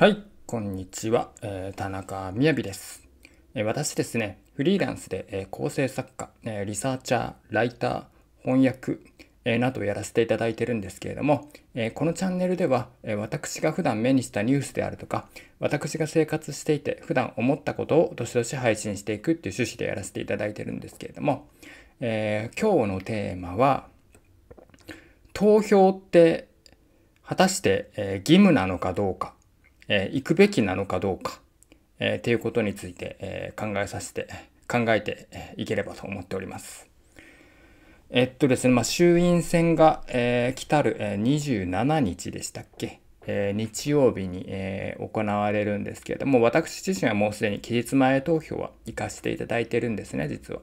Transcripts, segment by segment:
はい、こんにちは。えー、田中みやびです、えー、私ですね、フリーランスで、えー、構成作家、えリサーチャー、ライター、翻訳、えなどをやらせていただいてるんですけれども、えこのチャンネルでは、え私が普段目にしたニュースであるとか、私が生活していて普段思ったことをどしどし配信していくっていう趣旨でやらせていただいてるんですけれども、え今日のテーマは、投票って果たして、え義務なのかどうかえー、行くべきなのかどうか、えー、っていうことについて、えー、考えさせて、考えていければと思っております。えっとですね、まあ、衆院選が、えー、来たる、えー、27日でしたっけ、えー、日曜日に、えー、行われるんですけれども、私自身はもうすでに期日前投票は行かせていただいてるんですね、実は。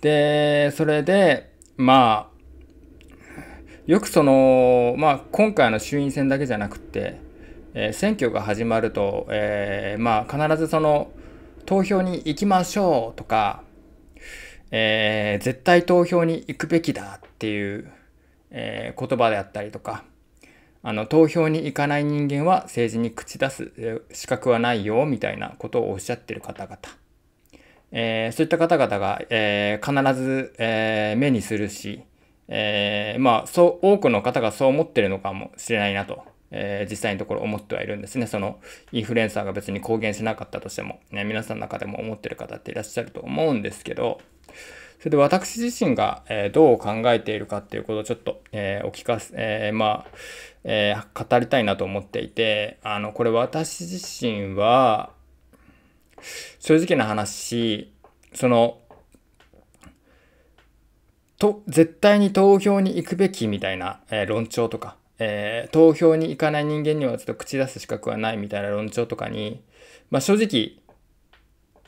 で、それで、まあ、よくその、まあ、今回の衆院選だけじゃなくて、え選挙が始まると、えー、まあ、必ずその投票に行きましょうとか、えー、絶対投票に行くべきだっていう、えー、言葉であったりとかあの投票に行かない人間は政治に口出す資格はないよみたいなことをおっしゃってる方々、えそういった方々が、え必ず、え目にするし、えまあそう多くの方がそう思ってるのかもしれないなとえー、実際のところ思ってはいるんですね。そのインフルエンサーが別に公言しなかったとしても、ね、皆さんの中でも思ってる方っていらっしゃると思うんですけど、それで私自身が、えー、どう考えているかっていうことをちょっと、えー、お聞かせ、えー、まあ、えー、語りたいなと思っていて、あの、これ私自身は、正直な話、その、と、絶対に投票に行くべきみたいな、え論調とか、えー、投票に行かない人間にはちょっと口出す資格はないみたいな論調とかに、まあ、正直、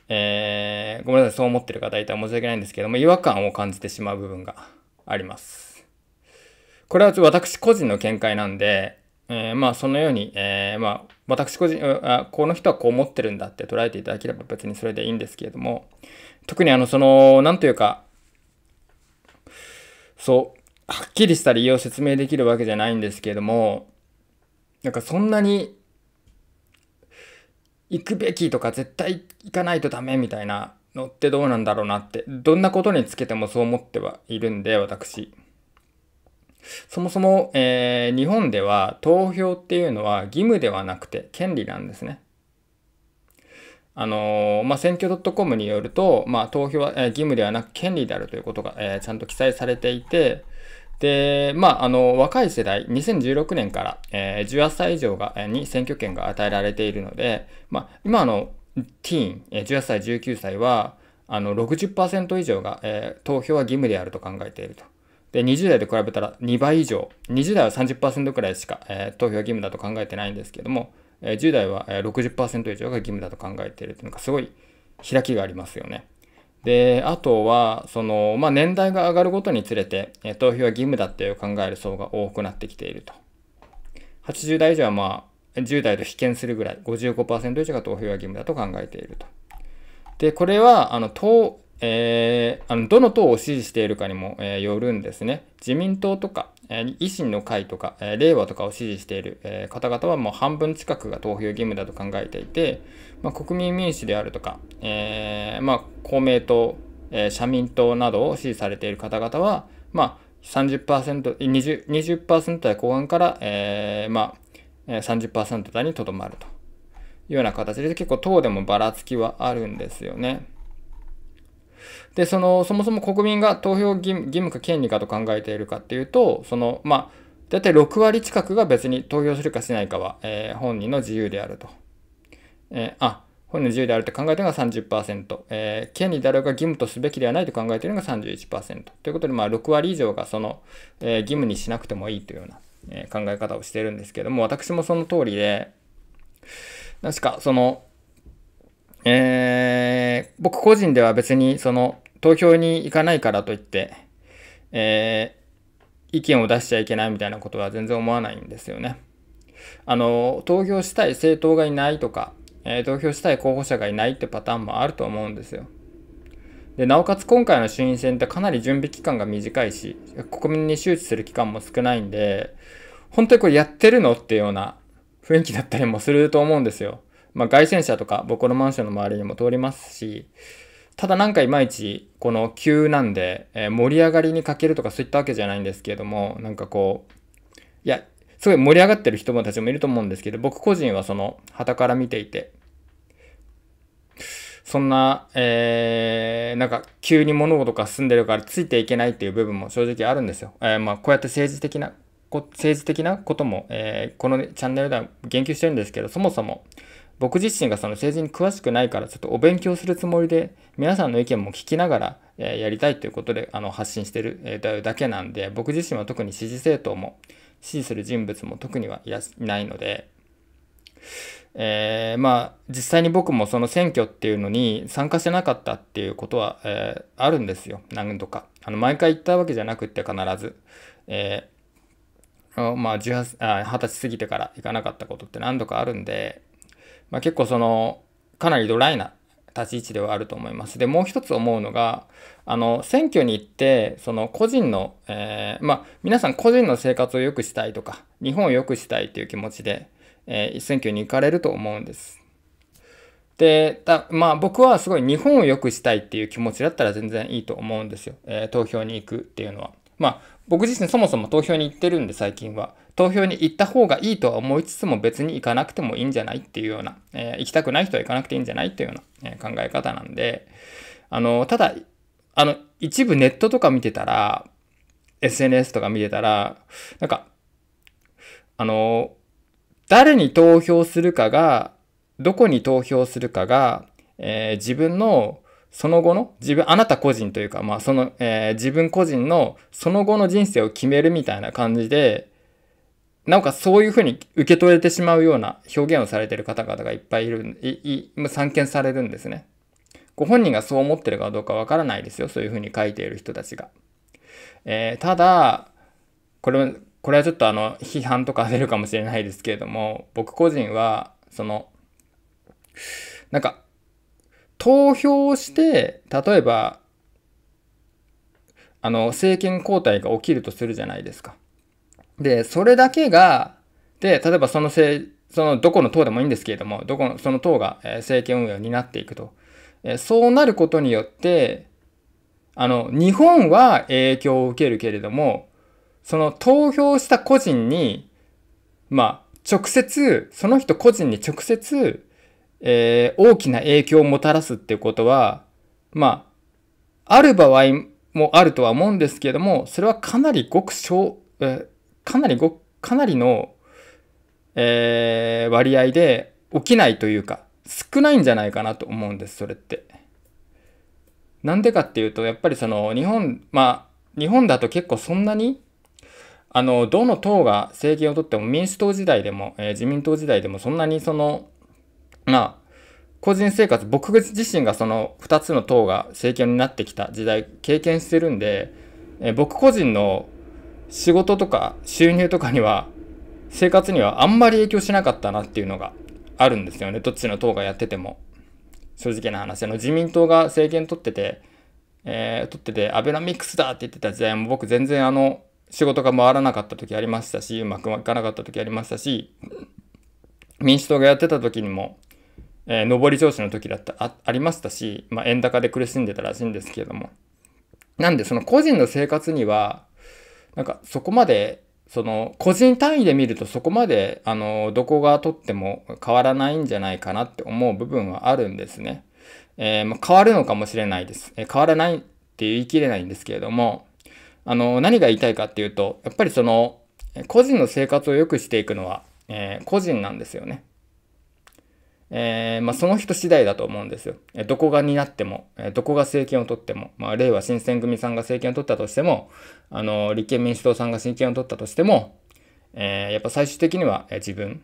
えー、ごめんなさい、そう思ってる方いたら申し訳ないんですけども、違和感を感じてしまう部分があります。これはちょ私個人の見解なんで、えー、まあそのように、えー、まあ私個人あ、この人はこう思ってるんだって捉えていただければ別にそれでいいんですけれども、特にあの、その、なんというか、そう、はっきりした理由を説明できるわけじゃないんですけれども、なんかそんなに行くべきとか絶対行かないとダメみたいなのってどうなんだろうなって、どんなことにつけてもそう思ってはいるんで、私。そもそも、えー、日本では投票っていうのは義務ではなくて権利なんですね。あのー、まあ、選挙 .com によると、まあ、投票は、えー、義務ではなく権利であるということが、えー、ちゃんと記載されていて、で、まあ、あの、若い世代、2016年から、えー、18歳以上が、えー、に選挙権が与えられているので、まあ、今のティーン、えー、18歳、19歳は、あの60%以上が、えー、投票は義務であると考えていると。で、20代と比べたら2倍以上、20代は30%くらいしか、えー、投票義務だと考えてないんですけども、10代は60%以上が義務だと考えているというのがすごい開きがありますよね。で、あとは、その、まあ、年代が上がるごとにつれて、投票は義務だっていう考える層が多くなってきていると。80代以上は、まあ、10代と比肩するぐらい、55%以上が投票は義務だと考えていると。で、これは、あの、投、えー、あのどの党を支持しているかにも、えー、よるんですね。自民党とか、えー、維新の会とか、え令和とかを支持している、え方々はもう半分近くが投票義務だと考えていて、まあ、国民民主であるとか、えまあ、公明党、え社民党などを支持されている方々は、まあ、30%、20%, 台後半から、えまあ、30%台にとどまるというような形で結構党でもばらつきはあるんですよね。で、その、そもそも国民が投票義務か権利かと考えているかっていうと、その、まあ、大体6割近くが別に投票するかしないかは、えー、本人の自由であると。えー、あ、本人の自由であると考えているのが30%、えー、権利であるが義務とすべきではないと考えているのが31%。ということで、まあ、6割以上がその、えー、義務にしなくてもいいというような、え考え方をしているんですけども、私もその通りで、確か、その、えー、僕個人では別にその投票に行かないからといって、えー、意見を出しちゃいけないみたいなことは全然思わないんですよね。あの投票したい政党がいないとか、えー、投票したい候補者がいないってパターンもあると思うんですよ。でなおかつ今回の衆院選ってかなり準備期間が短いし国民に周知する期間も少ないんで本当にこれやってるのっていうような雰囲気だったりもすると思うんですよ。まあ、外線車とか僕のマンションの周りにも通りますし、ただなんかいまいちこの急なんで、えー、盛り上がりに欠けるとかそういったわけじゃないんですけれども、なんかこう、いや、すごい盛り上がってる人もたちもいると思うんですけど、僕個人はその、旗から見ていて、そんな、えー、なんか急に物事が進んでるからついていけないっていう部分も正直あるんですよ。えー、まあこうやって政治的な、こ政治的なことも、えー、このチャンネルでは言及してるんですけど、そもそも僕自身がその政治に詳しくないからちょっとお勉強するつもりで皆さんの意見も聞きながらやりたいということであの発信してるだけなんで僕自身は特に支持政党も支持する人物も特にはいないので、えー、まあ実際に僕もその選挙っていうのに参加してなかったっていうことは、えー、あるんですよ何度かあの毎回行ったわけじゃなくって必ず、えー、まあ18あ20歳過ぎてから行かなかったことって何度かあるんでまあ、結構その、かなりドライな立ち位置ではあると思います。で、もう一つ思うのが、あの、選挙に行って、その個人の、えー、まあ、皆さん個人の生活を良くしたいとか、日本を良くしたいという気持ちで、えー、選挙に行かれると思うんです。で、だまあ僕はすごい日本を良くしたいっていう気持ちだったら全然いいと思うんですよ。えー、投票に行くっていうのは。まあ僕自身そもそも投票に行ってるんで最近は。投票に行った方がいいとは思いつつも別に行かなくてもいいんじゃないっていうような、えー、行きたくない人は行かなくていいんじゃないっていうような、え考え方なんで、あの、ただ、あの、一部ネットとか見てたら、SNS とか見てたら、なんか、あの、誰に投票するかが、どこに投票するかが、えー、自分のその後の自分、あなた個人というか、まあその、えー、自分個人のその後の人生を決めるみたいな感じで、なんかそういうふうに受け取れてしまうような表現をされてる方々がいっぱいいる、いい散見されるんですね。ご本人がそう思ってるかどうかわからないですよ。そういうふうに書いている人たちが。えー、ただ、これ、これはちょっとあの、批判とか出るかもしれないですけれども、僕個人は、その、なんか、投票して、例えば、あの、政権交代が起きるとするじゃないですか。で、それだけが、で、例えばそのい、そのどこの党でもいいんですけれども、どこの、その党が政権運営を担っていくと。そうなることによって、あの、日本は影響を受けるけれども、その投票した個人に、まあ、直接、その人個人に直接、えー、大きな影響をもたらすっていうことは、まあ、ある場合もあるとは思うんですけれども、それはかなりごく小、えーかなりご、かなりの、えー、割合で起きないというか、少ないんじゃないかなと思うんです、それって。なんでかっていうと、やっぱりその、日本、まあ、日本だと結構そんなに、あの、どの党が政権を取っても民主党時代でも、えー、自民党時代でもそんなにその、まあ、個人生活、僕自身がその2つの党が政権になってきた時代経験してるんで、え僕個人の仕事とか収入とかには生活にはあんまり影響しなかったなっていうのがあるんですよねどっちの党がやってても正直な話あの自民党が政権取ってて、えー、取っててアベノミクスだって言ってた時代も僕全然あの仕事が回らなかった時ありましたしうまくいかなかった時ありましたし民主党がやってた時にも、えー、上り調子の時だったあありましたし、まあ、円高で苦しんでたらしいんですけれどもなんでその個人の生活にはなんかそこまで、その個人単位で見るとそこまで、あの、どこが取っても変わらないんじゃないかなって思う部分はあるんですね。えー、まあ、変わるのかもしれないです。えー、変わらないって言い切れないんですけれども、あの、何が言いたいかっていうと、やっぱりその、個人の生活を良くしていくのは、えー、個人なんですよね。えー、まあ、その人次第だと思うんですよ。えどこが担っても、えどこが政権を取っても、まあ、令和新選組さんが政権を取ったとしても、あの、立憲民主党さんが政権を取ったとしても、えー、やっぱ最終的には、え自分、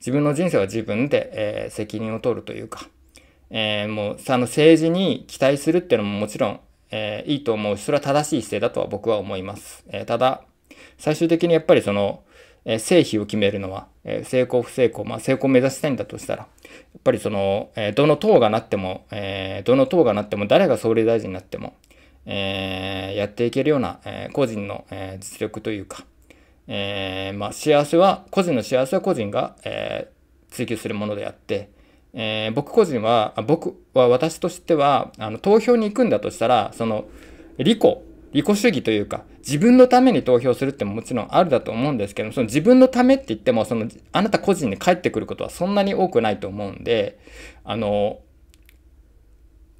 自分の人生は自分で、えー、責任を取るというか、えもう、その政治に期待するっていうのももちろん、えいいと思うし、それは正しい姿勢だとは僕は思います。えただ、最終的にやっぱりその、え成否を決めるのは、え成功不成功、まあ、成功を目指したいんだとしたら、やっぱりその、えどの党がなっても、えどの党がなっても、誰が総理大臣になっても、えやっていけるような、え個人の、え実力というか、えまあ、幸せは、個人の幸せは個人が、え追求するものであって、えー、僕個人は、僕は私としては、あの投票に行くんだとしたら、その、利己利己主義というか、自分のために投票するってももちろんあるだと思うんですけども、その自分のためって言っても、その、あなた個人に返ってくることはそんなに多くないと思うんで、あの、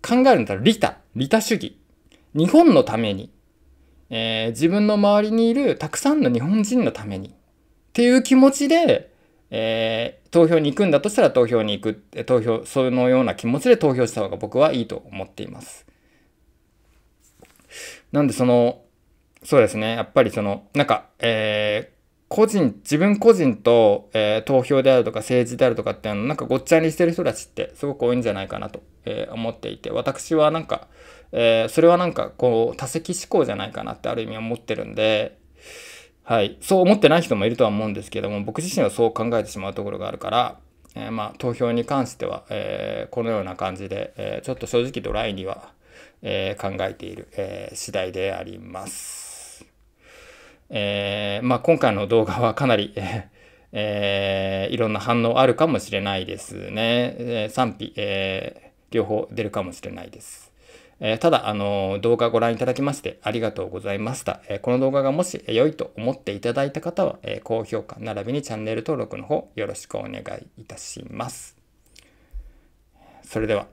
考えるんだったら利他、利他主義。日本のために、えー、自分の周りにいるたくさんの日本人のために、っていう気持ちで、えー、投票に行くんだとしたら投票に行く、投票、そのような気持ちで投票した方が僕はいいと思っています。なんでその、そうですね、やっぱりその、なんか、えー、個人、自分個人と、えー、投票であるとか政治であるとかっていうの、なんかごっちゃにしてる人たちってすごく多いんじゃないかなと、えー、思っていて、私はなんか、えー、それはなんかこう、多席思考じゃないかなってある意味思ってるんで、はい、そう思ってない人もいるとは思うんですけども、僕自身はそう考えてしまうところがあるから、えまあ、投票に関しては、えこのような感じで、えちょっと正直ドライには、えー、考えている、えー、次第であります。えー、まあ、今回の動画はかなり えー、いろんな反応あるかもしれないですね。えー、賛否、えー、両方出るかもしれないです。えただ、あの、動画ご覧いただきましてありがとうございました。えこの動画がもし良いと思っていただいた方は、え高評価並びにチャンネル登録の方よろしくお願いいたします。それでは。